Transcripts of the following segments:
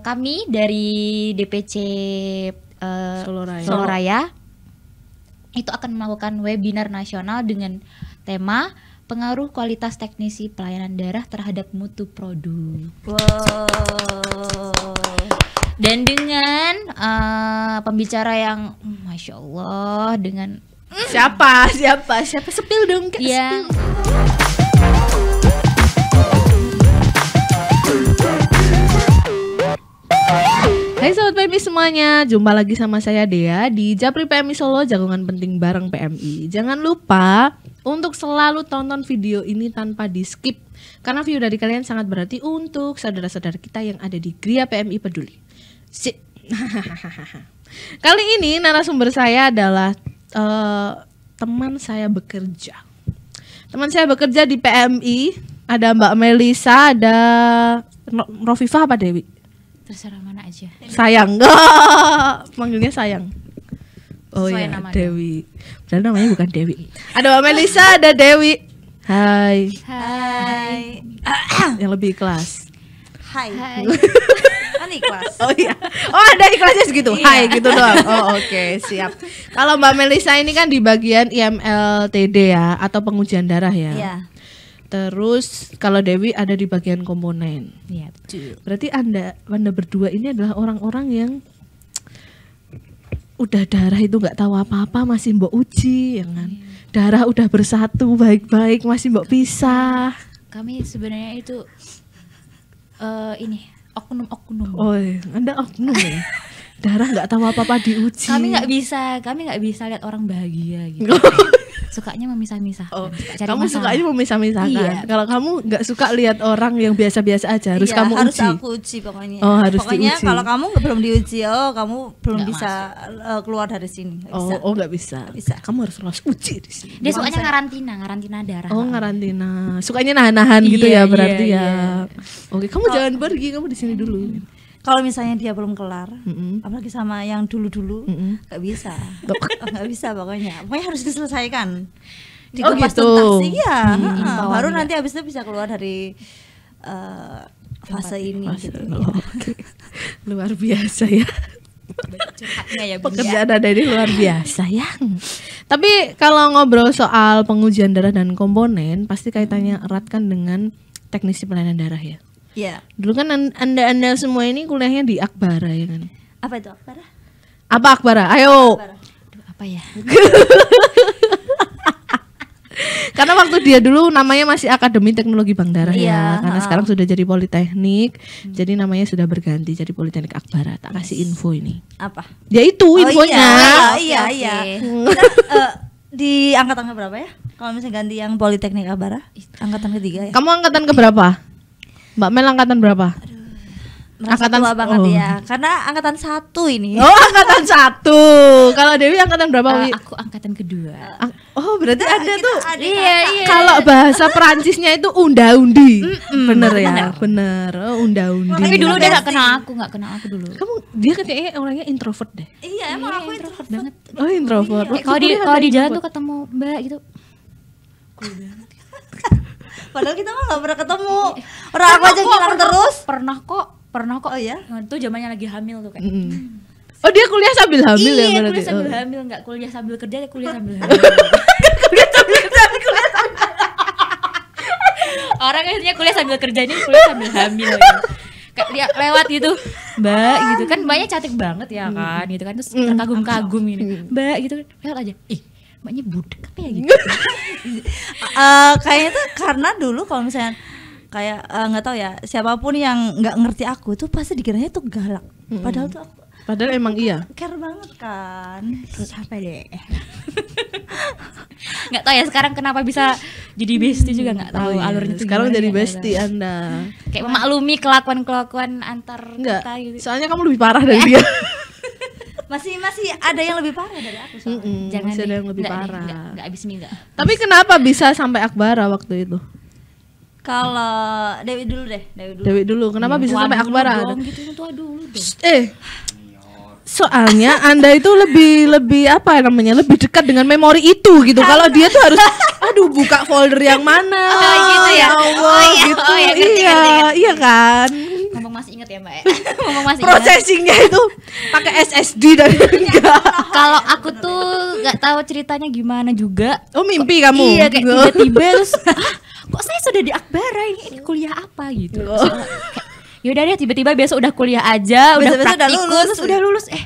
kami dari DPC uh, eh, Solo Raya. Solo itu akan melakukan webinar nasional dengan tema pengaruh kualitas teknisi pelayanan darah terhadap mutu produk. Wow. Dan dengan uh, pembicara yang hmm, masya Allah dengan hmm. siapa siapa siapa sepil dong kak, iya. Hai Sobat PMI semuanya, jumpa lagi sama saya Dea di Japri PMI Solo jagungan Penting Bareng PMI Jangan lupa untuk selalu tonton video ini tanpa di skip Karena view dari kalian sangat berarti untuk saudara-saudara kita yang ada di Gria PMI Peduli Sip. Kali ini narasumber saya adalah uh, teman saya bekerja Teman saya bekerja di PMI ada Mbak Melisa, ada Rofifah apa Dewi? terserah mana aja sayang enggak manggilnya sayang oh iya, Dewi padahal namanya bukan Dewi ada Melisa ada Dewi Hai Hai yang lebih ikhlas Hai Hai kan ikhlas oh iya oh ada ikhlasnya segitu iya. Hai gitu doang oh oke okay, siap kalau Mbak Melisa ini kan di bagian IMLTD ya atau pengujian darah ya iya Terus kalau Dewi ada di bagian komponen. Iya, betul. Berarti Anda Anda berdua ini adalah orang-orang yang udah darah itu nggak tahu apa-apa masih mbok uji ya kan. Iya. Darah udah bersatu baik-baik masih mbok pisah. Kami sebenarnya itu uh, ini oknum-oknum. Oh, iya. Anda oknum ya. darah nggak tahu apa-apa diuji. Kami nggak bisa, kami nggak bisa lihat orang bahagia gitu. sukanya memisah-misah. Oh, nah, kamu masalah. sukanya memisah-misah Iya. Kalau kamu nggak suka lihat orang yang biasa-biasa aja, harus iya, kamu harus uji. Harus aku uji pokoknya. Oh, harus pokoknya diuji. kalau kamu belum diuji, oh kamu belum gak bisa masuk. Eh, keluar dari sini. Gak oh, bisa. oh nggak bisa. Gak bisa. Kamu harus harus uji di sini. Dia Bukan sukanya karantina, karantina darah. Oh, karantina, Sukanya nahan-nahan gitu iya, ya iya, berarti iya, ya. Iya. Oke, kamu oh. jangan pergi, kamu di sini dulu. Hmm kalau misalnya dia belum kelar mm-hmm. apalagi sama yang dulu-dulu mm-hmm. gak bisa nggak bisa pokoknya pokoknya harus diselesaikan di oh, gitu. ya. iya mm-hmm. baru nanti habis itu bisa keluar dari uh, fase Tempat ini fase, gitu oh, ya. okay. luar biasa ya ya, ya pekerjaan ada ini luar biasa ya tapi kalau ngobrol soal pengujian darah dan komponen pasti kaitannya erat kan dengan teknisi pelayanan darah ya Iya. Yeah. Dulu kan anda-anda semua ini kuliahnya di Akbara ya kan? Apa itu Akbara? Apa Akbara? Ayo. Akbara. Aduh, apa ya? karena waktu dia dulu namanya masih Akademi Teknologi Bangdaraya ya. Iya, karena uh. sekarang sudah jadi Politeknik hmm. jadi namanya sudah berganti jadi Politeknik Akbara tak kasih yes. info ini apa ya itu oh, infonya iya oh, iya, iya. Okay. Iya. Kita, uh, di angkatan berapa ya kalau misalnya ganti yang Politeknik Akbara angkatan ketiga ya kamu angkatan keberapa Mbak Mel angkatan berapa? Aduh, angkatan tua banget oh. ya, karena angkatan satu ini. Oh angkatan satu. Kalau Dewi angkatan berapa? Uh, aku angkatan kedua. Ah, oh berarti nah, ada tuh. Ada iya iya. Kalau bahasa Perancisnya itu unda-undi. Mm -mm, bener ya, bener. bener. Oh, unda-undi. Tapi dulu dia gak kenal aku, gak kenal aku dulu. Kamu dia kayaknya orangnya introvert deh. Iya emang iya, aku introvert, banget. Oh introvert. Iya. Kalau di kalau di jalan tuh ketemu Mbak gitu. Padahal kita mah gak pernah ketemu. Orang aku aja ngilang terus. Pernah kok, pernah kok. Oh ya. Itu zamannya lagi hamil tuh kayak. Mm. Oh dia kuliah sambil hamil Iyi, ya iya, berarti? Iya kuliah sambil oh. hamil, nggak kuliah sambil kerja, dia kuliah sambil hamil Kuliah sambil kerja, kuliah sambil Orang akhirnya kuliah sambil kerja ini kuliah sambil hamil ya kayak dia lewat gitu mbak gitu kan mbaknya cantik banget ya kan gitu kan terus terkagum-kagum ini mbak gitu kan. lewat aja ih maknya budek apa ya gitu uh, kayaknya tuh karena dulu kalau misalnya kayak eh, nggak uh, tahu ya siapapun yang nggak ngerti aku itu pasti dikiranya tuh galak hmm. padahal tuh aku Padahal emang iya. Care banget kan. Siapa deh? nggak tahu ya sekarang kenapa bisa jadi bestie hmm, juga nggak tahu oh, alurnya sekarang jadi ya, bestie ya, anda kayak nah. memaklumi kelakuan kelakuan antar nggak, gitu soalnya kamu lebih parah dari iya. dia masih masih ada yang lebih parah dari aku soalnya. Mm -mm, Jangan masih ada yang lebih enggak, parah. Enggak, enggak, abis enggak. Tapi kenapa bisa sampai Akbara waktu itu? Kalau Dewi dulu deh, Dewi dulu. Dewi dulu. Kenapa hmm, bisa sampai Akbara? Dong, gitu, dulu Eh. Soalnya Anda itu lebih lebih apa namanya? Lebih dekat dengan memori itu gitu. Kalau dia tuh harus aduh buka folder yang mana. Oh, iya, gitu ya. ya. Allah, oh, iya, gitu. Oh, iya, ngerti, iya, ngerti, ngerti. iya kan mumpung masih inget ya mbak ya? mumpung masih processingnya itu pakai SSD dan juga kalau aku tuh nggak tahu ceritanya gimana juga oh mimpi kamu iya kayak gitu. tiba-tiba terus ah, kok saya sudah di Akbara ini, ini kuliah apa gitu oh. yaudah ya deh tiba-tiba biasa udah kuliah aja udah praktikus udah lulus, ya? udah lulus eh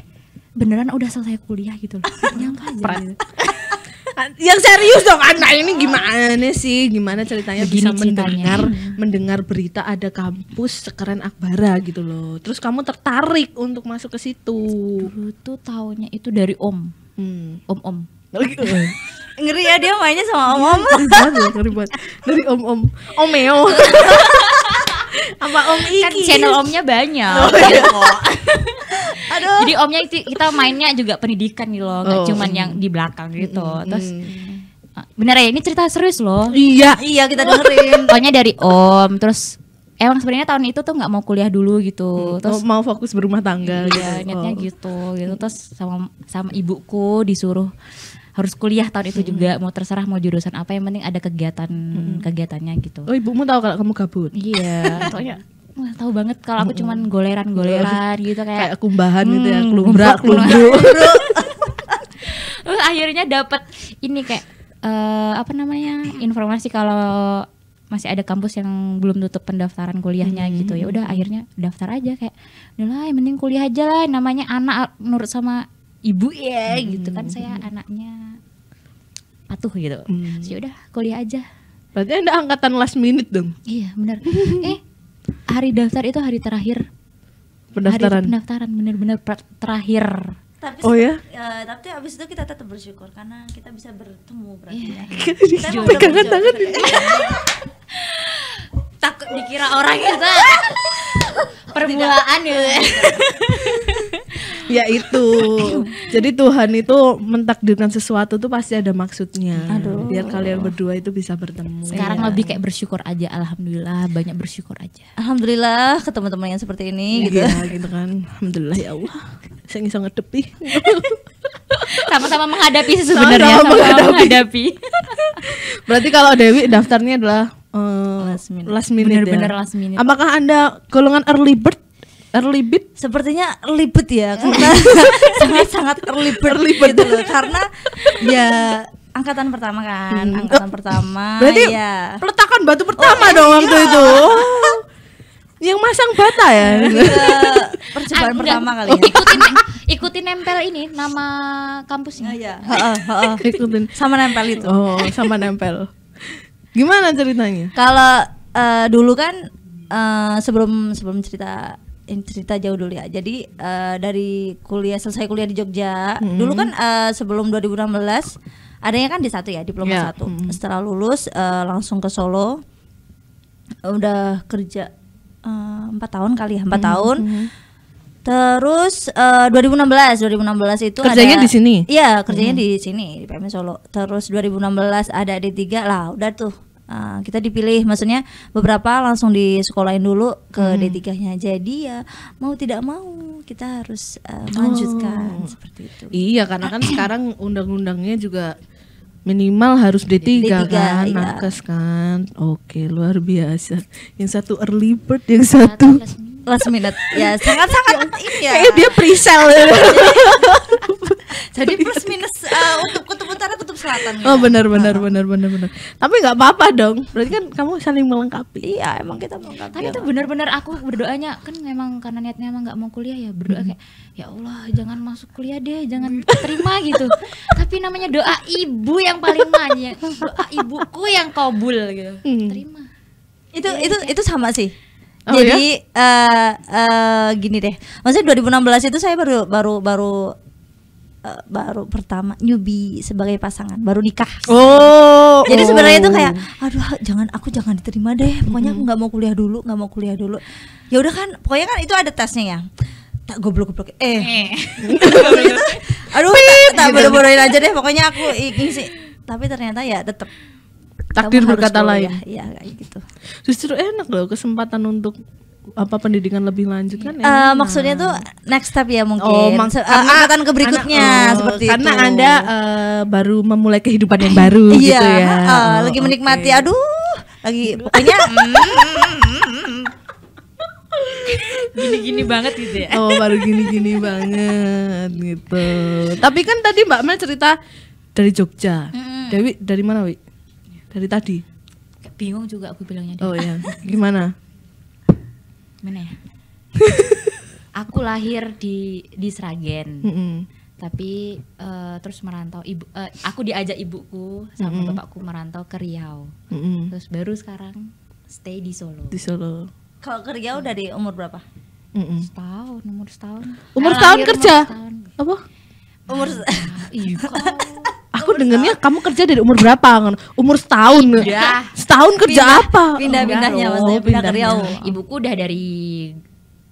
beneran udah selesai kuliah gitu loh nyangka aja yang serius dong anak nah, ini gimana sih gimana ceritanya Begini bisa mendengar ceritanya. mendengar berita ada kampus sekeren Akbara gitu loh terus kamu tertarik untuk masuk ke situ dulu tuh tahunya itu dari om hmm. om om ngeri ya dia mainnya sama om om dari om dari om om omeo apa om kan iki kan channel omnya banyak oh, iya. Gitu. Aduh. Jadi omnya itu kita mainnya juga pendidikan gitu loh, nggak oh. cuman yang di belakang gitu. Mm-hmm. Terus ah, bener ya ini cerita serius loh. Iya, iya kita dengerin. Pokoknya dari om, terus emang sebenarnya tahun itu tuh nggak mau kuliah dulu gitu. Mm. Terus oh, mau fokus berumah tangga. Iya, gitu. niatnya oh. gitu. Gitu terus sama sama ibuku disuruh harus kuliah tahun itu juga mau terserah mau jurusan apa yang penting ada kegiatan kegiatannya gitu. Oh ibumu tahu kalau kamu gabut? Iya. nggak tahu banget kalau aku cuman goleran-goleran gitu kayak kayak kumbahan hmm, gitu ya hmm, klumbra klumbru terus akhirnya dapat ini kayak uh, apa namanya informasi kalau masih ada kampus yang belum tutup pendaftaran kuliahnya hmm. gitu ya udah akhirnya daftar aja kayak udahlah mending kuliah aja lah namanya anak nurut sama ibu ya hmm. gitu kan saya anaknya patuh gitu hmm. udah kuliah aja Berarti anda angkatan last minute dong? Iya benar. eh hari daftar itu hari terakhir pendaftaran. Hari pendaftaran benar-benar terakhir. Tapi oh ya? Uh, tapi abis itu kita tetap bersyukur karena kita bisa bertemu berarti yeah. ya. kita pegangan tangan. Takut dikira orang kita permulaan ya. ya itu jadi Tuhan itu mentakdirkan sesuatu tuh pasti ada maksudnya Aduh. biar kalian berdua itu bisa bertemu sekarang ya. lebih kayak bersyukur aja alhamdulillah banyak bersyukur aja alhamdulillah ke teman-teman yang seperti ini ya, gitu ya, gitu kan alhamdulillah ya Allah saya ngisau ngedepi sama-sama menghadapi sebenarnya sama-sama menghadapi, menghadapi. berarti kalau Dewi daftarnya adalah uh, last minute, last minute benar-benar ya. last minute apakah anda golongan early bird early bit sepertinya early ya karena sangat sangat early bit, early bit. gitu loh karena ya angkatan pertama kan hmm. angkatan pertama berarti ya peletakan batu oh, pertama oh, dong iya. waktu itu yang masang bata ya iya, percobaan Anda, pertama kali ya ikutin ikutin nempel ini nama kampusnya ah, ya. ikutin sama nempel itu oh sama nempel gimana ceritanya kalau uh, dulu kan uh, sebelum sebelum cerita cerita jauh dulu ya. Jadi uh, dari kuliah selesai kuliah di Jogja, hmm. dulu kan uh, sebelum 2016 adanya kan di satu ya diploma yeah. satu. Hmm. Setelah lulus uh, langsung ke Solo, udah kerja empat uh, tahun kali ya empat hmm. tahun. Hmm. Terus uh, 2016, 2016 itu kerjanya ada, di sini. Iya, kerjanya hmm. di sini di PM Solo. Terus 2016 ada D3 lah, udah tuh Uh, kita dipilih maksudnya beberapa langsung di sekolahin dulu ke hmm. d Jadi ya mau tidak mau kita harus uh, melanjutkan oh. seperti itu. Iya, karena kan sekarang undang-undangnya juga minimal harus D3, D3 kan, iya. nakes kan. Oke, luar biasa. Yang satu early bird, yang iya, satu last minute. ya, sangat-sangat iya. ini ya. Kayak dia pre Jadi iya. plus minus uh, untuk kutub utara kutub selatan. Ya? Oh benar benar uh. benar benar benar. Tapi nggak apa-apa dong. Berarti kan kamu saling melengkapi. Iya emang kita melengkapi. Tapi itu benar-benar aku berdoanya kan memang karena niatnya emang nggak mau kuliah ya berdoa kayak ya Allah jangan masuk kuliah deh jangan terima gitu. Tapi namanya doa ibu yang paling manja Doa ibuku yang kabul gitu. Mm. Terima. Itu ya, itu ya. itu sama sih. Oh, Jadi ya? uh, uh, gini deh, maksudnya 2016 itu saya baru baru baru Eh, baru pertama newbie sebagai pasangan baru nikah. Oh. Jadi oh. sebenarnya itu oh. kayak aduh jangan aku jangan diterima deh. Pokoknya aku nggak mau kuliah dulu, nggak mau kuliah dulu. Ya udah kan, pokoknya kan itu ada tasnya ya tak goblok-goblok eh, eh. aduh tak, tak bodoh-bodohin aja deh pokoknya aku ngisi tapi ternyata ya tetap takdir berkata lain ya, ya kayak gitu justru enak loh kesempatan untuk apa pendidikan lebih lanjut kan? Ya, uh, maksudnya tuh next step ya mungkin. Oh, maksud uh, eh, angkatan ke berikutnya oh, seperti karena itu. Anda uh, baru memulai kehidupan yang baru iya, gitu iya, ya. Uh, lagi menikmati. Okay. Aduh, lagi pokoknya hmm, hmm, hmm, gini-gini banget gitu ya. Oh, baru gini-gini banget gitu. Tapi kan tadi Mbak Mel cerita dari Jogja. Mm. Dewi dari mana, Wi? Dari tadi. Bingung juga aku bilangnya. Oh iya. Gimana? Mana ya? aku lahir di di Sragen. Mm -hmm. Tapi uh, terus merantau ibu uh, aku diajak ibuku sama mm -hmm. bapakku merantau ke Riau. Mm -hmm. Terus baru sekarang stay di Solo. Di Solo. Kalau ke Riau dari umur berapa? Mm -hmm. Setahun, umur setahun. Umur setahun kerja. Umur setahun. Apa? Umur Iya. aku dengernya kamu kerja dari umur berapa? Umur setahun. Ya. Setahun kerja pindah, apa? Pindah-pindahnya oh, maksudnya pindah, pindah ke Riau. Ibuku udah dari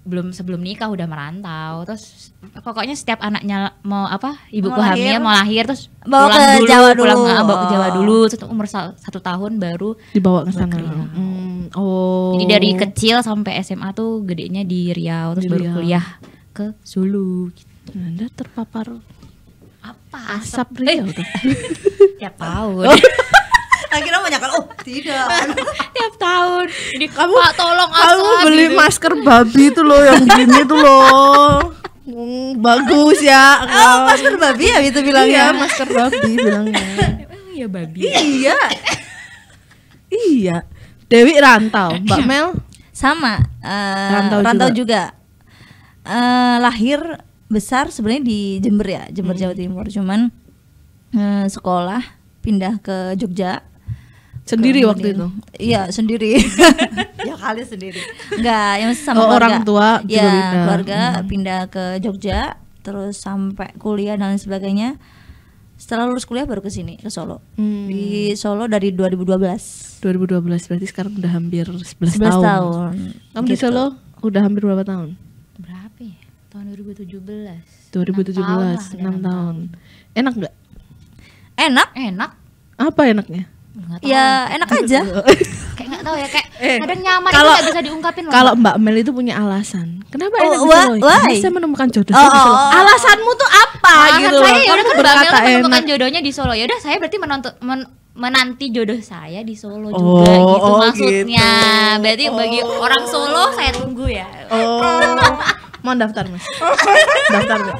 belum sebelum nikah udah merantau terus pokoknya setiap anaknya mau apa ibuku mau hamil lahir. mau lahir terus bawa pulang ke dulu, Jawa dulu pulang oh. bawa ke Jawa dulu terus umur satu tahun baru dibawa ke sana hmm. oh jadi dari oh. kecil sampai SMA tuh gedenya di Riau terus di baru Riau. kuliah ke Sulu gitu. Anda terpapar apa? Asap Rio eh. tuh. Tiap tahun. Oh. Akhirnya banyak kan, oh tidak. Tiap tahun. Jadi kamu Pak, tolong asap. Kamu beli gitu. masker babi itu loh yang gini tuh loh. Hmm, bagus ya. Oh, kan? masker babi ya itu bilangnya. Iya, masker babi bilangnya. Emang iya babi. Ya? Iya. iya. Dewi rantau, Mbak iya. Mel sama uh, rantau, rantau juga, juga. Uh, lahir besar sebenarnya di Jember ya Jember Jawa hmm. Timur cuman eh, sekolah pindah ke Jogja sendiri ke waktu itu iya sendiri ya kali sendiri nggak yang sama oh, orang tua ya keluarga hmm. pindah ke Jogja terus sampai kuliah dan sebagainya setelah lulus kuliah baru ke sini ke Solo hmm. di Solo dari 2012 2012 berarti sekarang udah hampir 11, 11 tahun, tahun. kamu gitu. di Solo udah hampir berapa tahun tahun 2017 2017 6 tahun, 6 tahun. tahun. enak nggak enak enak apa enaknya ya, tahu. ya enak aja kayak nggak tahu ya kayak eh, kadang nyaman kalau itu gak bisa diungkapin loh. kalau Mbak Mel itu punya alasan kenapa oh, enak di Solo? ya? saya menemukan jodoh oh, di Solo oh, alasanmu tuh apa gitu saya ya udah kan, kan Mbak Mel menemukan jodohnya di Solo ya udah saya berarti menonton men menanti jodoh saya di Solo oh, juga gitu oh, maksudnya gitu. berarti oh. bagi orang Solo saya tunggu ya oh. Mau daftar mas? daftar deh.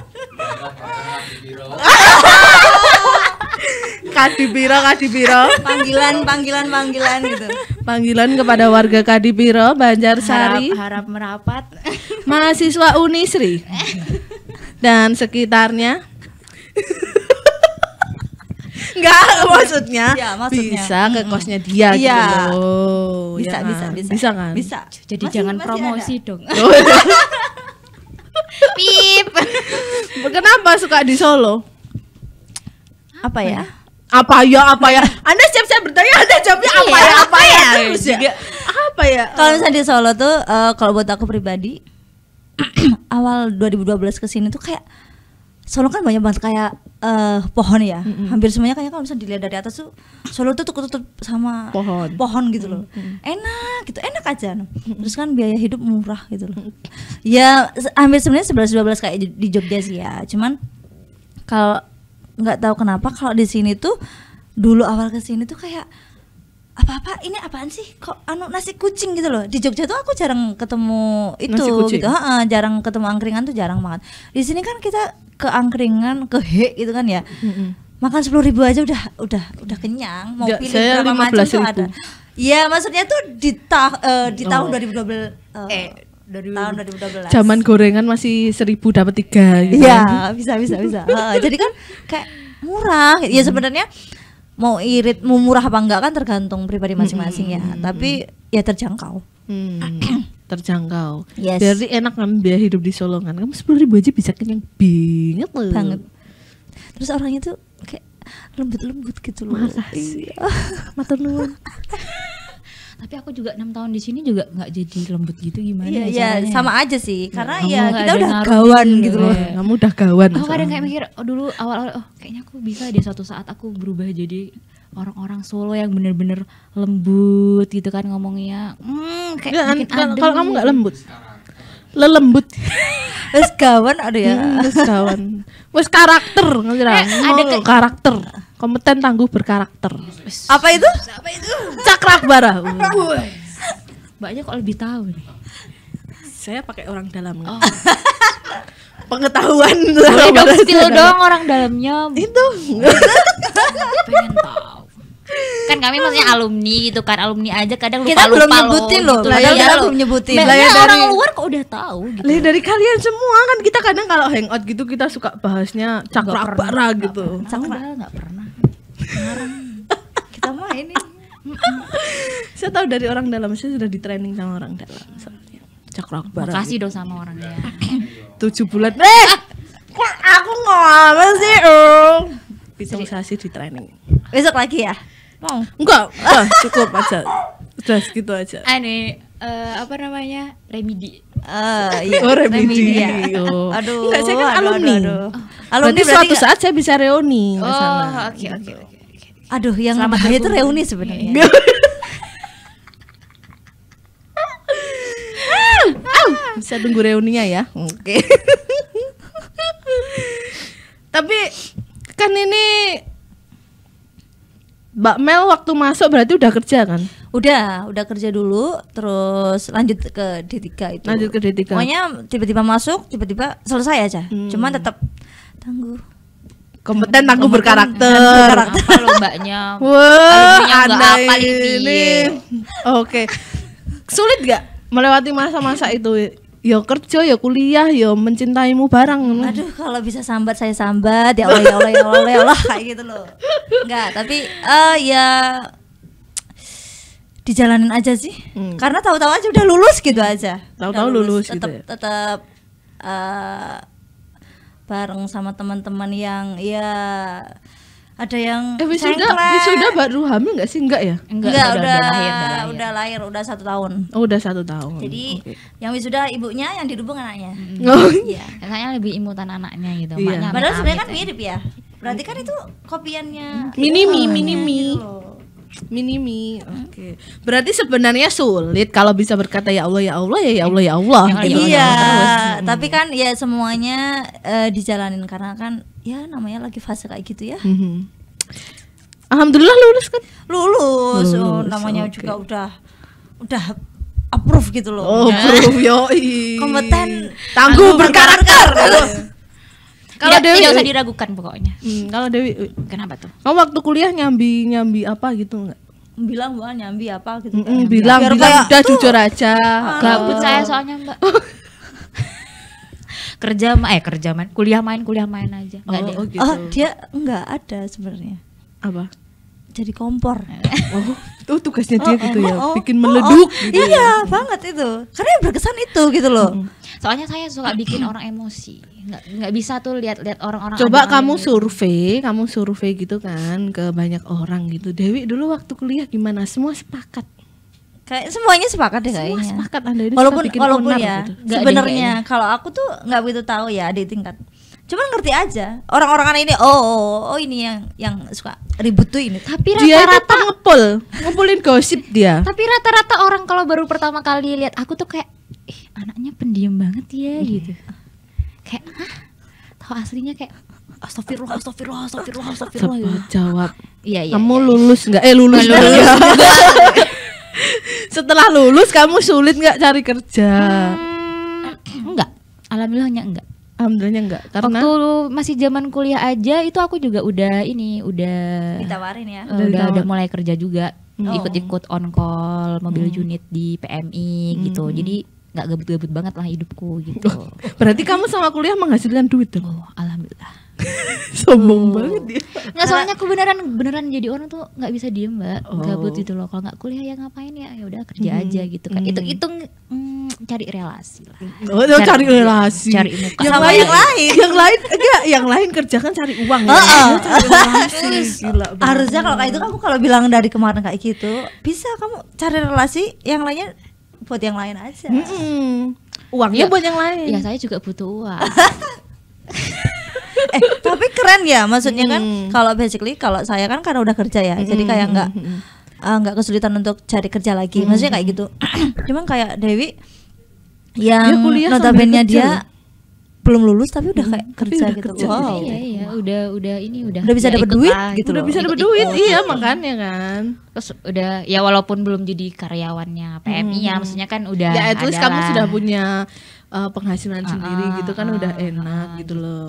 Kadipiro, Kadipiro. Panggilan, panggilan, panggilan gitu. Panggilan kepada warga Kadipiro, Banjarsari. Harap, harap merapat. Mahasiswa Unisri dan sekitarnya. Enggak, maksudnya, ya, maksudnya bisa ke kosnya dia ya. gitu iya. loh. Bisa, ya, bisa, bisa. Bisa kan? Bisa. Jadi masih, jangan masih promosi ada. dong. Pip. Kenapa suka di Solo? Apa, ya? Apa ya? Apa ya? ya? Anda siap-siap bertanya, Anda jawabnya iya, apa ya? Apa, ya? ya? ya? Apa ya? Kalau misalnya di Solo tuh, uh, kalau buat aku pribadi, awal 2012 kesini tuh kayak Solo kan banyak banget kayak uh, pohon ya. Mm -hmm. Hampir semuanya kayaknya kalau misalnya dilihat dari atas tuh Solo tuh tutup-tutup sama pohon. Pohon gitu loh. Mm -hmm. Enak gitu, enak aja. Terus kan biaya hidup murah gitu loh. Mm -hmm. Ya hampir sebenarnya 11 12 kayak di, Jogja sih ya. Cuman kalau nggak tahu kenapa kalau di sini tuh dulu awal ke sini tuh kayak apa-apa ini apaan sih kok anu nasi kucing gitu loh di Jogja tuh aku jarang ketemu itu gitu ha jarang ketemu angkringan tuh jarang banget di sini kan kita ke angkringan ke he gitu kan ya mm -hmm. makan sepuluh ribu aja udah udah udah kenyang mau Gak, pilih berapa macam tuh ada Iya maksudnya tuh di ta uh, di oh. tahun 2012 uh, eh, eh dari tahun 2012. Zaman gorengan masih seribu dapat tiga. Gitu iya gitu. bisa bisa bisa. jadi kan kayak murah. Ya sebenarnya mau irit mau murah apa enggak kan tergantung pribadi hmm, masing-masing ya hmm. tapi hmm. ya terjangkau hmm. terjangkau yes. enak kan biaya hidup di Solo kan kamu sepuluh ribu aja bisa kenyang banget loh banget terus orangnya tuh kayak lembut-lembut gitu loh makasih iya. matur nuwun tapi aku juga enam tahun di sini juga nggak jadi lembut gitu gimana iya, ya, iya, sama aja sih karena ya, ya kita udah gawan gitu, gitu loh kamu udah gawan aku kadang kayak mikir oh dulu awal-awal oh kayaknya aku bisa di suatu saat aku berubah jadi orang-orang Solo yang bener-bener lembut gitu kan ngomongnya hmm, kayak iya, kalau kamu nggak gitu. lembut lelembut wes kawan ada ya hmm, wes kawan wes karakter nggak eh, ada ke... karakter kompeten tangguh berkarakter apa itu apa itu cakrakbara mbaknya kok lebih tahu nih saya pakai orang dalam oh. pengetahuan Saya dong dong orang dalamnya itu pengen tahu kan kami maksudnya alumni gitu kan alumni aja kadang lupa kita lupa belum nyebutin loh gitu. kita iya belum nyebutin nah, lah ya iya, orang luar kok udah tahu gitu ya dari kalian semua kan kita kadang kalau hangout gitu kita suka bahasnya cakra bara gitu cakra nggak pernah kita mah ini saya tahu dari orang dalam saya sudah di training sama orang dalam soalnya cakra bara makasih gitu. dong sama orang ya tujuh bulan eh kok aku ngomong sih oh pitung sasi di training besok lagi ya mau enggak ah, cukup aja udah segitu aja aneh eh, uh, apa namanya remedi uh, iya. oh remedi, remedi ya. oh. aduh enggak saya kan aduh, alumni aduh, aduh. Oh. alumni berarti, berarti suatu gak... saat saya bisa reuni oh oke oke oke aduh yang Selamat bahaya itu reuni sebenarnya Iya. bisa iya. tunggu reuninya ya oke okay. tapi kan ini Mbak Mel waktu masuk berarti udah kerja kan? Udah, udah kerja dulu, terus lanjut ke D3 itu. Lanjut ke D3. Pokoknya tiba-tiba masuk, tiba-tiba selesai aja. Hmm. Cuman tetap tangguh. Kompeten tangguh berkarakter. berkarakter. Apa lo mbaknya? Wah, apa ini. Oke. Okay. Sulit gak melewati masa-masa itu? ya kerja ya kuliah ya mencintaimu bareng aduh kalau bisa sambat saya sambat ya Allah ya Allah ya Allah ya Allah kayak gitu loh enggak tapi uh, ya dijalanin aja sih hmm. karena tahu-tahu aja udah lulus gitu aja tahu-tahu lulus, lulus tetap gitu ya? tetap uh, eh, bareng sama teman-teman yang ya ada yang eh, wisuda, wisuda baru hamil nggak sih nggak ya nggak, udah, udah, lahir, udah lahir udah lahir udah satu tahun oh udah satu tahun jadi okay. yang wisuda ibunya yang dirubung anaknya oh iya anaknya lebih imutan anaknya gitu iya. Maknya padahal sebenarnya kan gitu ya. mirip ya berarti kan itu kopiannya mini mi gitu. mini mi iya, gitu mini mi oke okay. berarti sebenarnya sulit kalau bisa berkata ya Allah ya Allah ya ya Allah ya Allah gitu. iya tapi kan ya semuanya uh, dijalanin karena kan ya namanya lagi fase kayak gitu ya. Mm-hmm. Alhamdulillah lulus kan? Lulus, oh, lulus oh, namanya okay. juga udah udah approve gitu loh. Oh, approve yoi. Kompeten, tangguh berkarakter. Kalau Dewi tidak usah diragukan pokoknya. Hmm, kalau Dewi kenapa tuh? Kamu waktu kuliah nyambi nyambi apa gitu enggak? bilang bukan nyambi apa gitu mm -hmm, bilang bilang udah jujur aja nggak ah, ah. percaya soalnya mbak kerja eh kerja main kuliah main kuliah main aja nggak oh, dia oh, gitu. oh dia nggak ada sebenarnya apa jadi kompor oh tuh oh, tugasnya dia oh, gitu ya oh, oh. bikin oh, meleduk oh, Gitu ya? iya ya. banget itu karena yang berkesan itu gitu loh soalnya saya suka bikin orang emosi nggak nggak bisa tuh lihat-lihat orang-orang coba kamu gitu. survei kamu survei gitu kan ke banyak orang gitu Dewi dulu waktu kuliah gimana semua sepakat kayak semuanya sepakat deh Semua sepakat Anda ini walaupun bikin walaupun ya gitu. sebenarnya kalau aku tuh nggak begitu tahu ya di tingkat cuman ngerti aja orang-orang ini oh, oh oh ini yang yang suka ribut tuh ini tapi rata-rata ngumpul ngumpulin gosip dia tapi rata-rata orang kalau baru pertama kali lihat aku tuh kayak ih anaknya pendiam banget ya yeah. gitu kayak ah tahu aslinya kayak astagfirullah astagfirullah astagfirullah astagfirullah gitu. jawab iya, iya, kamu iya. lulus nggak eh lulus, lulus. setelah lulus kamu sulit nggak cari kerja hmm, enggak alhamdulillahnya enggak Alhamdulillahnya enggak karena waktu masih zaman kuliah aja itu aku juga udah ini udah ditawarin ya. Udah udah, udah mulai kerja juga. ikut oh. Ikut-ikut on call mobil hmm. unit di PMI gitu. hmm. gitu. Jadi nggak gabut-gabut banget lah hidupku gitu. Oh, berarti kamu sama kuliah menghasilkan duit dong. Oh, alhamdulillah. sombong banget dia nggak soalnya aku beneran beneran jadi orang tuh nggak bisa diem mbak oh. gabut gitu loh kalau nggak kuliah ya ngapain ya ya udah kerja hmm. aja gitu kan hmm. itu itu mm, cari relasi lah oh, oh, cari, cari relasi cari muka yang sama lain, yang lain yang lain enggak yang lain kerja kan cari uang ya harusnya kalau kayak itu kamu kalau bilang dari kemarin kayak gitu bisa kamu cari relasi yang lainnya buat yang lain aja mm uangnya ya, buat yang lain ya saya juga butuh uang eh tapi keren ya maksudnya hmm. kan kalau basically kalau saya kan karena udah kerja ya hmm. jadi kayak nggak eh, nggak uh, kesulitan untuk cari kerja lagi hmm. maksudnya kayak gitu cuman kayak Dewi yang ya, notabene dia belum lulus tapi udah kayak hmm, kerja udah gitu. Kerja, wow. Iya, iya, iya, udah udah ini udah. Udah bisa ya, dapat duit ah, gitu. Udah loh. bisa dapat duit. Ikut, iya, gitu. makanya kan. Terus udah ya walaupun belum jadi karyawannya PMI hmm. ya maksudnya kan udah Ya at least adalah. kamu sudah punya uh, penghasilan uh, sendiri uh, gitu kan uh, udah ah, enak uh, gitu loh.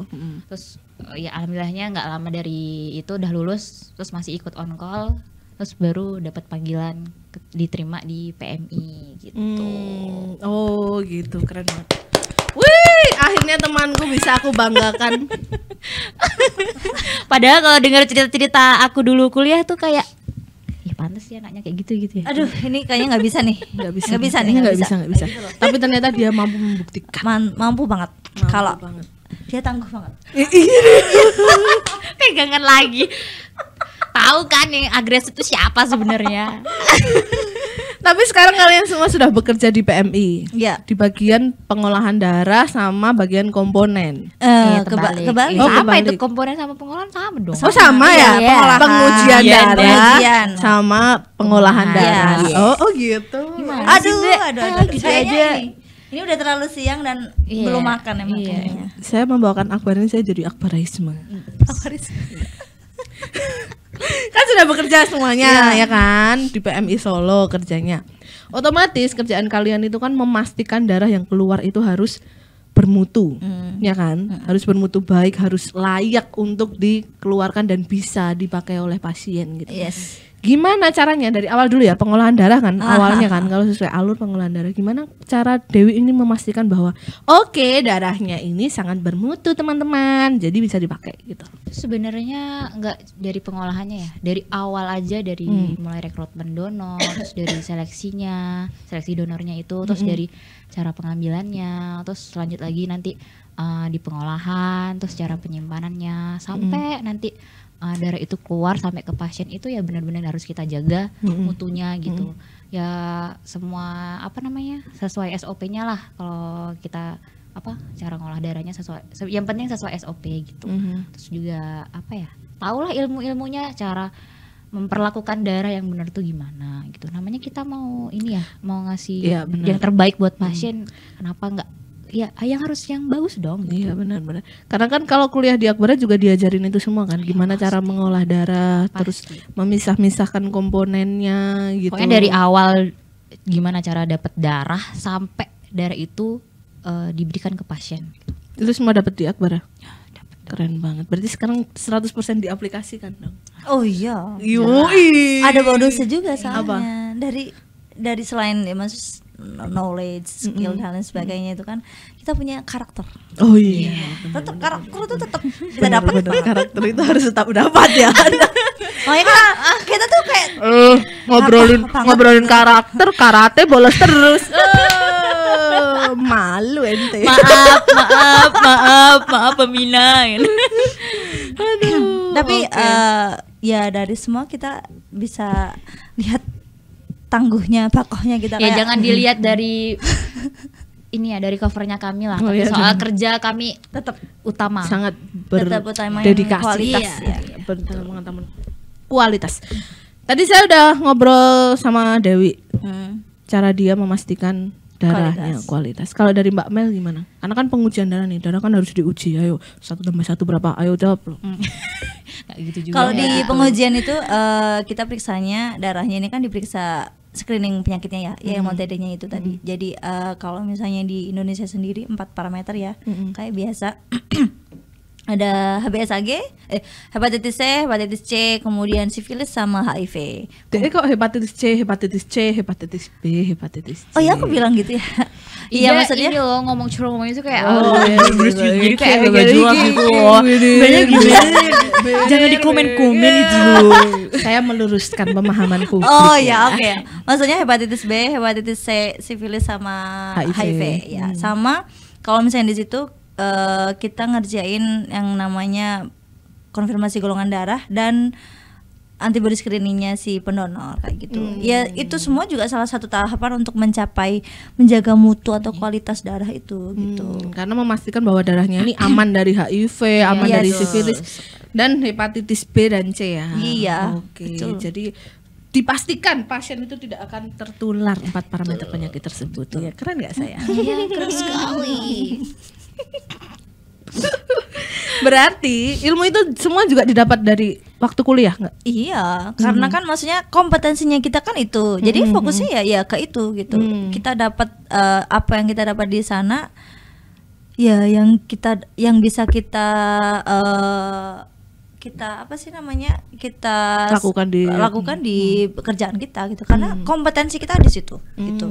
Terus eh, ya alhamdulillahnya nggak lama dari itu udah lulus terus masih ikut on call terus baru dapat panggilan diterima di PMI gitu. Hmm, Oh gitu keren banget. Wih, akhirnya temanku bisa aku banggakan. Padahal kalau dengar cerita-cerita aku dulu kuliah tuh kayak pantas ya anaknya kayak gitu gitu ya aduh ini kayaknya nggak bisa nih nggak bisa nggak bisa nih nggak bisa nggak bisa, bisa. tapi ternyata dia mampu membuktikan Man, mampu banget kalau dia tangguh banget pegangan lagi tahu kan yang agresif itu siapa sebenarnya Tapi sekarang kalian semua sudah bekerja di PMI. Ya. Di bagian pengolahan darah sama bagian komponen. Eh, uh, keba kebalik. Oh, apa itu komponen sama pengolahan sama dong. Oh, sama ya, ya. pengolahan pengujian ya, darah pengujian. sama pengolahan darah. Ya. Oh, oh gitu. Gimana aduh, sih, aduh, aduh, aduh. Saya aja. Ini. udah terlalu siang dan yeah. belum makan emang. Yeah. Saya membawakan akbar saya jadi akbarisme. Akbarisme. kan sudah bekerja semuanya ya. ya kan di PMI Solo kerjanya. Otomatis kerjaan kalian itu kan memastikan darah yang keluar itu harus bermutu, hmm. ya kan? hmm. Harus bermutu baik, harus layak untuk dikeluarkan dan bisa dipakai oleh pasien gitu. Yes. Gimana caranya dari awal dulu ya pengolahan darah kan ah. awalnya ah, kan ah. kalau sesuai alur pengolahan darah gimana cara Dewi ini memastikan bahwa oke okay, darahnya ini sangat bermutu teman-teman jadi bisa dipakai gitu. Sebenarnya nggak dari pengolahannya ya dari awal aja dari hmm. mulai rekrutmen donor terus dari seleksinya seleksi donornya itu terus hmm. dari cara pengambilannya terus lanjut lagi nanti uh, di pengolahan terus cara penyimpanannya hmm. sampai hmm. nanti uh, darah itu keluar sampai ke pasien itu ya benar-benar harus kita jaga mm-hmm. mutunya gitu. Mm-hmm. Ya semua apa namanya? sesuai SOP-nya lah kalau kita apa cara ngolah darahnya sesuai yang penting sesuai SOP gitu. Mm-hmm. Terus juga apa ya? Tahulah ilmu-ilmunya cara memperlakukan darah yang benar tuh gimana gitu. Namanya kita mau ini ya, mau ngasih ya, yang terbaik buat pasien. hmm Kenapa nggak ya yang harus yang bagus dong. Gitu. Iya benar-benar. Karena kan kalau kuliah di Akbar juga diajarin itu semua kan, iya, gimana Pasti. cara mengolah darah, Pasti. terus memisah-misahkan komponennya gitu. Pokoknya dari awal gimana cara dapat darah sampai darah itu uh, diberikan ke pasien. Itu semua dapat di Akbar ya? ya Keren banget. Berarti sekarang 100% diaplikasikan dong. Oh iya. Yoi. Ada bonusnya juga iya. soalnya. Apa? Dari dari selain ya maksud knowledge, skill mm -hmm. dan lain sebagainya itu kan kita punya karakter. Oh iya. Yeah. Iya. Tetap karakter itu tetap kita dapat. karakter itu harus tetap dapat ya. oh, iya, kita tuh kayak uh, ngobrolin apa, apa, ngobrolin karakter, karate bolos terus. Eh, malu ente. Maaf, maaf, maaf, maaf peminain Tapi okay. uh, eh, ya dari semua kita bisa lihat tangguhnya tokohnya kita gitu, ya kayak, jangan hmm. dilihat dari ini ya dari covernya kami lah oh, iya, soal iya. kerja kami tetap utama sangat berdedikasi kualitas iya, ya, iya, ya. Ber kualitas tadi saya udah ngobrol sama Dewi hmm. cara dia memastikan darahnya kualitas. kualitas. Kalau dari Mbak Mel gimana? Karena kan pengujian darah nih, darah kan harus diuji. Ayo satu tambah satu berapa? Ayo jawab loh. Hmm. gitu juga. Kalau ya. di pengujian itu uh, kita periksanya darahnya ini kan diperiksa screening penyakitnya ya, mm -hmm. ya yang nya itu tadi. Mm -hmm. Jadi uh, kalau misalnya di Indonesia sendiri empat parameter ya, mm -hmm. kayak biasa. ada HBSAG, eh, hepatitis C, hepatitis C, kemudian sifilis sama HIV. Jadi kok hepatitis C, hepatitis C, hepatitis B, hepatitis C. Oh iya aku bilang gitu ya. Iya ya, maksudnya lo ngomong curang ngomongnya tuh kayak oh, oh ya, jadi kayak agak jelas gitu Banyak gitu. Jangan di komen-komen itu. Saya meluruskan pemahaman publik. Oh iya oke. Maksudnya hepatitis B, hepatitis C, sifilis sama HIV, HIV ya. Hmm. Sama kalau misalnya di situ uh, kita ngerjain yang namanya konfirmasi golongan darah dan antibody screeningnya si pendonor kayak gitu. Hmm. Ya itu semua juga salah satu tahapan untuk mencapai menjaga mutu atau hmm. kualitas darah itu gitu. hmm. gitu. Karena memastikan bahwa darahnya ini aman dari HIV, aman iya, dari sifilis dan hepatitis B dan C ya. Iya. Oke. Betul. Jadi dipastikan pasien itu tidak akan tertular empat parameter penyakit tersebut. Ya keren nggak saya? Iya, keren sekali. Berarti ilmu itu semua juga didapat dari waktu kuliah nggak? Iya, karena hmm. kan maksudnya kompetensinya kita kan itu. Jadi hmm. fokusnya hmm. ya ya ke itu gitu. Hmm. Kita dapat uh, apa yang kita dapat di sana ya yang kita yang bisa kita uh, kita apa sih namanya? Kita lakukan di lakukan di hmm. pekerjaan kita gitu. Karena hmm. kompetensi kita di situ gitu. hmm. gitu.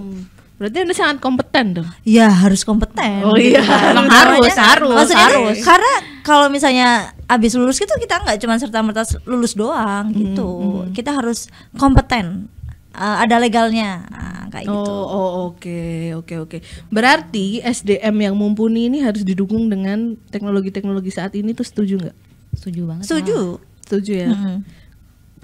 Berarti Anda sangat kompeten dong. Iya, harus kompeten. Oh iya, gitu kan. harus, harus, harus, harus. karena kalau misalnya habis lulus gitu kita nggak cuma serta-merta lulus doang hmm, gitu. Hmm. Kita harus kompeten. Uh, ada legalnya. Nah, kayak oh, gitu. Oh, oh oke, okay, oke, okay, oke. Okay. Berarti SDM yang mumpuni ini harus didukung dengan teknologi-teknologi saat ini tuh setuju nggak? Setuju banget. Setuju. Setuju ya. Hmm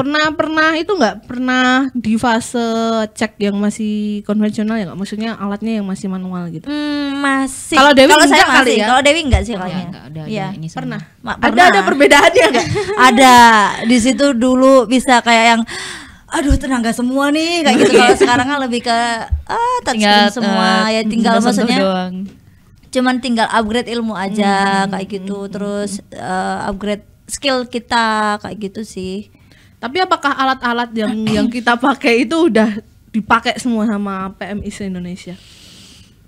pernah pernah itu nggak pernah di fase cek yang masih konvensional ya nggak maksudnya alatnya yang masih manual gitu hmm, masih kalau Dewi kalau saya kali ya kalau Dewi nggak sih kalau oh, ya, ada, ya. ini pernah. Ma pernah ada ada perbedaannya nggak ada di situ dulu bisa kayak yang aduh tenaga semua nih kayak gitu kalau sekarang kan lebih ke ah tinggal eh, semua uh, ya tinggal maksudnya doang. cuman tinggal upgrade ilmu aja hmm, kayak gitu hmm, hmm, hmm. terus uh, upgrade skill kita kayak gitu sih tapi apakah alat-alat yang yang kita pakai itu udah dipakai semua sama PMI se Indonesia?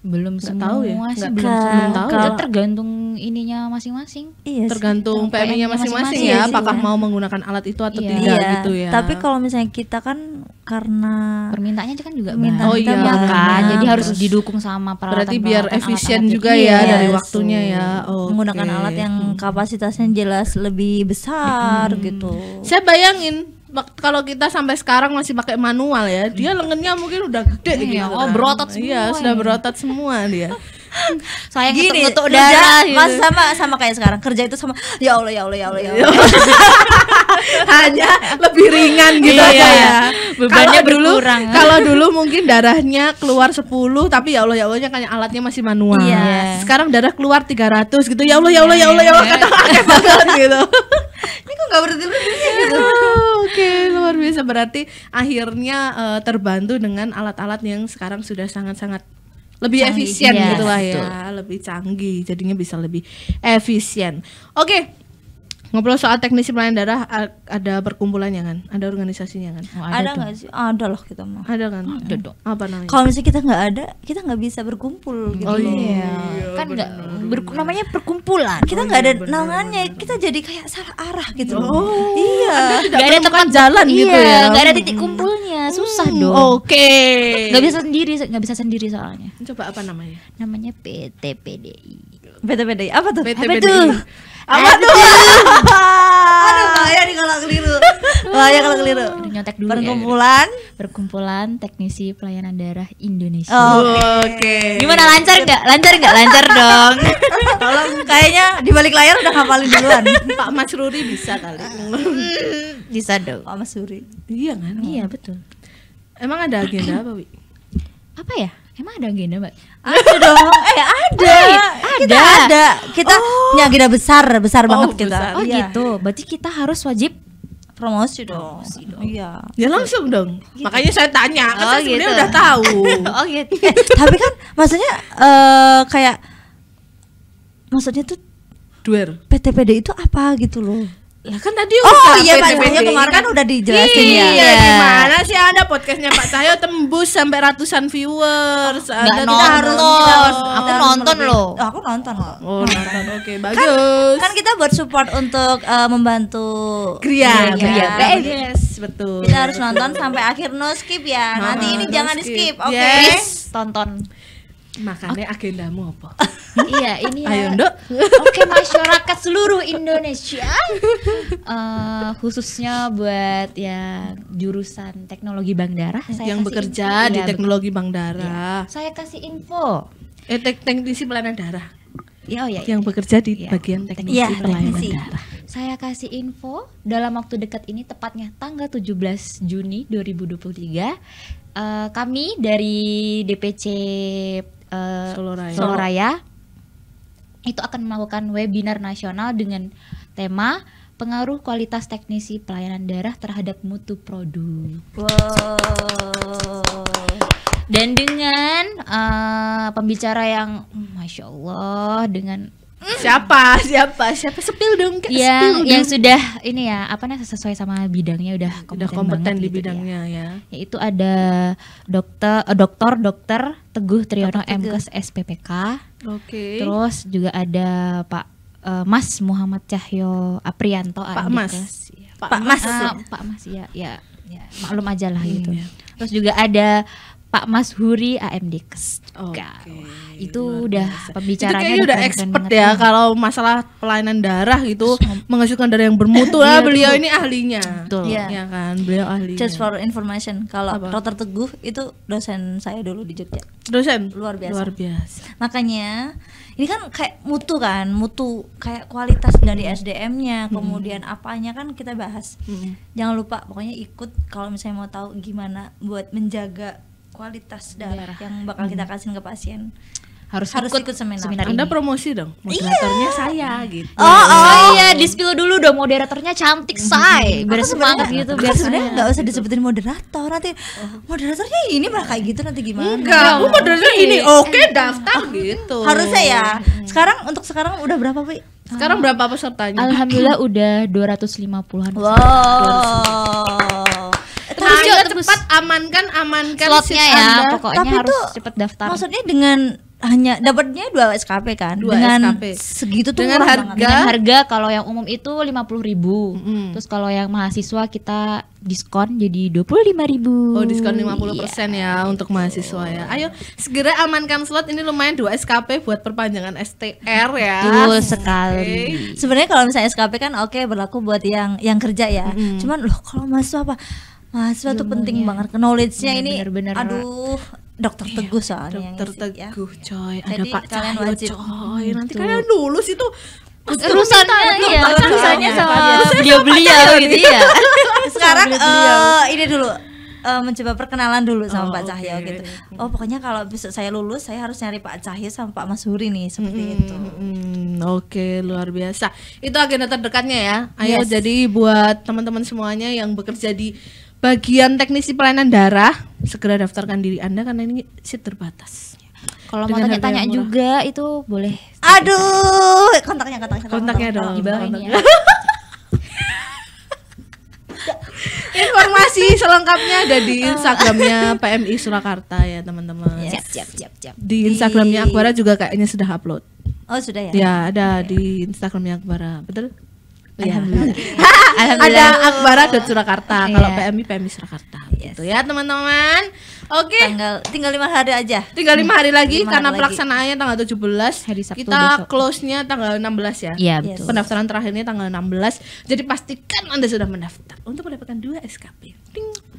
belum nggak semua tahu ya sih belum, belum tahu ya. tergantung ininya masing-masing iya tergantung pmi nya masing-masing ya apakah iya. mau menggunakan alat itu atau iya. tidak iya. gitu ya tapi kalau misalnya kita kan karena permintaannya kan juga minta oh iya banyak kan. jadi harus didukung sama peralatan berarti biar efisien gitu. juga ya yes. dari waktunya ya okay. menggunakan alat yang hmm. kapasitasnya jelas lebih besar hmm. gitu saya bayangin kalau kita sampai sekarang masih pakai manual ya, dia lengannya mungkin udah gede iya, gitu. Ya. Oh, berotot iya, semua. Iya, sudah berotot semua dia. saya gini ngetuk darah gitu. mas sama sama kayak sekarang kerja itu sama ya allah ya allah ya allah ya allah hanya lebih ringan gitu iya, aja ya bebannya kalo dulu kalau dulu mungkin darahnya keluar 10 tapi ya allah ya allahnya kayak alatnya masih manual iya. sekarang darah keluar 300 gitu ya allah ya allah ya allah ya allah kata iya. banget gitu ini kok gak berarti berhenti gitu oke luar biasa berarti akhirnya uh, terbantu dengan alat-alat yang sekarang sudah sangat-sangat lebih canggih. efisien yes. gitulah ya, betul. lebih canggih jadinya bisa lebih efisien. Oke, okay, Ngobrol soal teknisi pelayanan darah ada perkumpulannya kan? Ada organisasinya kan? Oh, ada nggak sih? Ah, ada loh kita mah. Ada kan? Ada dong. Apa namanya? Kalau misalnya kita nggak ada, kita nggak bisa berkumpul oh, gitu. Oh iya. Kan nggak ber, namanya perkumpulan. Kita oh, nggak oh, iya, ada naungannya. Kita jadi kayak salah arah gitu. Oh. Iya. Nggak ada tempat jalan gitu iya, gitu ya. Nggak ada titik hmm. kumpulnya. Hmm. Susah hmm, dong. Oke. Okay. Nggak bisa sendiri, nggak bisa sendiri soalnya. Coba apa namanya? Namanya PT PDI. PT PDI apa tuh? PT PDI. Apa tuh? Aduh bahaya nih kalau keliru. Bahaya kalau keliru. nyontek dulu ya, Perkumpulan ya, Perkumpulan Teknisi Pelayanan Darah Indonesia. Oh, Oke. Okay. Gimana lancar nggak? Lancar nggak? Lancar dong. Tolong kayaknya di balik layar udah hafalin duluan. Pak Mas Ruri bisa kali. bisa dong. Pak Mas Ruri. Iya kan? Iya, betul. Emang ada agenda apa, Wi? Apa ya? Emang ada agenda, Mbak? Ada dong. eh, ada. ada. Kita ada. Kita oh. agenda besar, besar oh, banget kita. Iya. Oh, iya. gitu. Berarti kita harus wajib promosi dong. Iya. Ya langsung dong. Gitu. Makanya saya tanya, kan oh, saya gitu. udah tahu. oh gitu. Eh, tapi kan maksudnya uh, kayak maksudnya tuh duer. PTPD itu apa gitu loh lah kan tadi oh, udah iya Pak Cahyo iya, kemarin kan udah dijelasin iya, ya. Iya, gimana sih ada podcastnya Pak Cahyo tembus sampai ratusan viewers. Oh, ada nonton. Kita harus, kita harus, aku kita nonton harus loh. Oh, aku nonton loh. Oh, nonton. Oke, okay, bagus. Kan, kan kita buat support untuk uh, membantu Gria, iya, Gria. Iya. Eh, yes, betul. Kita harus nonton sampai akhir no skip ya. Nanti ini jangan di skip, oke? Okay? Yes. Tonton. Makanya okay. agendamu apa? iya, ini ya. Ayo, Ndok. Oke, masyarakat seluruh Indonesia. Uh, khususnya buat ya jurusan teknologi bank darah saya yang bekerja info. di ya, teknologi bank darah. Ya. Saya kasih info. Eh, tek teknisi pelayanan darah. Ya, oh ya, yang ya. bekerja di ya. bagian teknisi ya, pelayanan teknisi. darah. Saya kasih info dalam waktu dekat ini tepatnya tanggal 17 Juni 2023 uh, eh, kami dari DPC Eh, Soloraya. Solo Raya. itu akan melakukan webinar nasional dengan tema pengaruh kualitas teknisi pelayanan darah terhadap mutu produk. Wow. Dan dengan uh, pembicara yang, masya Allah, dengan siapa siapa siapa sepil dong kayak yang sepil yang dong. sudah ini ya apa namanya sesuai sama bidangnya udah kompeten, udah kompeten di gitu ya. bidangnya ya. ya itu ada dokter uh, eh, dokter dokter teguh Triyono Mkes SPPK oke okay. terus juga ada Pak uh, Mas Muhammad Cahyo Aprianto Pak Mas ya, Pak, Pak Mas, ah, Pak Mas ya ya, ya maklum aja lah hmm, gitu ya. terus juga ada Pak Mas Huri AMDKes. Oke. Okay. itu udah pembicaranya itu udah expert ya kalau masalah pelayanan darah gitu, mengasuhkan darah yang bermutu lah ya, iya, beliau ini ahlinya. Betul. Iya, iya kan, beliau ahlinya. Just for information, kalau Roter Teguh itu dosen saya dulu di Jogja. Dosen luar biasa. Luar biasa. Makanya ini kan kayak mutu kan, mutu kayak kualitas dari hmm. SDM-nya, hmm. kemudian apanya kan kita bahas. Hmm. Jangan lupa pokoknya ikut kalau misalnya mau tahu gimana buat menjaga kualitas darah, darah. yang bakal kita hmm. kasih ke pasien harus, harus ikut, ikut seminar. seminar Anda promosi dong. Iya. Moderatornya iya. saya gitu. Oh, oh iya, iya dispil dulu dong moderatornya cantik mhm. say. Biar semangat gitu biar sebenarnya gitu, usah disebutin moderator nanti oh. moderatornya ini malah kayak gitu nanti gimana? Enggak, aku moderatornya ini. Oke, eh, daftar oh, gitu. Harusnya ya. Sekarang untuk sekarang udah berapa, wi Sekarang berapa pesertanya? Alhamdulillah udah 250-an. Wow cepat amankan amankan slotnya ya anda. pokoknya Tapi harus cepat daftar maksudnya dengan hanya dapatnya dua SKP kan dua dengan SKP. segitu tuh dengan harga dengan harga kalau yang umum itu lima puluh ribu mm. terus kalau yang mahasiswa kita diskon jadi dua puluh lima ribu oh diskon lima puluh persen iya. ya untuk mahasiswa ya ayo segera amankan slot ini lumayan dua SKP buat perpanjangan STR ya betul sekali okay. Iya. sebenarnya kalau misalnya SKP kan oke okay, berlaku buat yang yang kerja ya mm. cuman loh kalau mahasiswa apa mahasiswa tuh penting ya. banget knowledge-nya iya, ini bener -bener aduh dokter iya, teguh soalnya dokter ya. teguh ya. coy ada Jadi, pak cahyo wajib, coy hmm, nanti kalian lulus itu terusannya iya urusannya iya, sama dia beliau gitu ya iya. sekarang uh, ini dulu uh, mencoba perkenalan dulu sama oh, Pak Cahyo okay. gitu. Oh pokoknya kalau besok saya lulus saya harus nyari Pak Cahyo sama Pak Mas Huri nih seperti mm itu. Mm, Oke okay, luar biasa. Itu agenda terdekatnya ya. Ayo yes. jadi buat teman-teman semuanya yang bekerja di bagian teknisi pelayanan darah, segera daftarkan diri Anda karena ini seat terbatas. Kalau mau tanya-tanya juga itu boleh. Aduh, kontaknya kontaknya. Kontaknya dong. kontaknya. bawah Informasi selengkapnya ada di Instagramnya PMI Surakarta ya teman-teman. Siap, siap, siap, siap. Di Instagramnya Akbara juga kayaknya sudah upload. Oh sudah ya? Ya ada di Instagramnya Akbara, betul? Iya, Ada Akbara dot Surakarta. Iya. Kalau PMI PMI Surakarta. Yes. Gitu ya teman-teman. Oke. Okay. Tanggal tinggal lima hari aja. Tinggal lima hari lagi 5 karena pelaksanaannya tanggal 17 hari Sabtu. Kita close-nya tanggal 16 ya. Iya, betul. Pendaftaran terakhirnya tanggal 16. Jadi pastikan Anda sudah mendaftar untuk mendapatkan dua SKP. Ting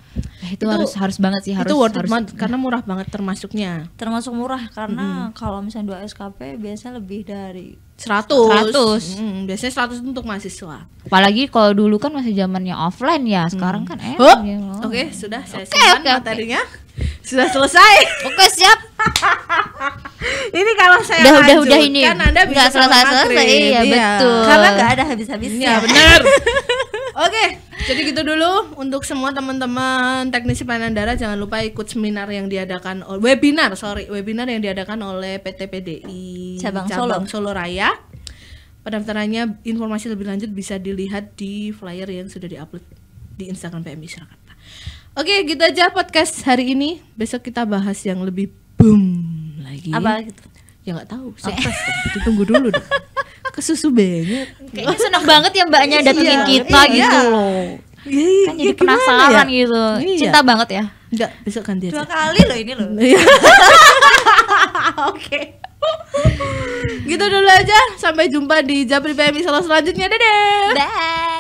itu, eh, itu harus harus banget sih harus itu worth harus, it banget gitu. karena murah banget termasuknya termasuk murah karena mm-hmm. kalau misalnya 2 SKP biasanya lebih dari 100 100 mm, biasanya 100 untuk mahasiswa apalagi kalau dulu kan masih zamannya offline ya sekarang mm. kan eh oke okay, sudah saya okay, simpan okay, materinya okay. sudah selesai oke okay, siap ini kalau saya udah udah udah ini kan anda bisa selesai selesai iya, iya betul karena nggak ada habis habisnya iya, benar oke okay. Jadi gitu dulu untuk semua teman-teman teknisi pelayanan darah jangan lupa ikut seminar yang diadakan webinar sorry webinar yang diadakan oleh PT PDI cabang, cabang Solo. Solo Raya. Pendaftarannya informasi lebih lanjut bisa dilihat di flyer yang sudah diupload di Instagram PMI Surakarta. Oke, kita gitu aja podcast hari ini. Besok kita bahas yang lebih boom lagi. Apa gitu? Ya nggak tahu. Saya tunggu dulu deh ke susu banyak kayaknya seneng banget ya mbaknya iya, datengin iya, kita iya, gitu iya. loh Iya, kan jadi iya, ya? penasaran ya? gitu iya. cinta banget ya enggak besok ganti aja dua kali loh ini loh iya. oke gitu dulu aja sampai jumpa di Jabri PMI selanjutnya dadah bye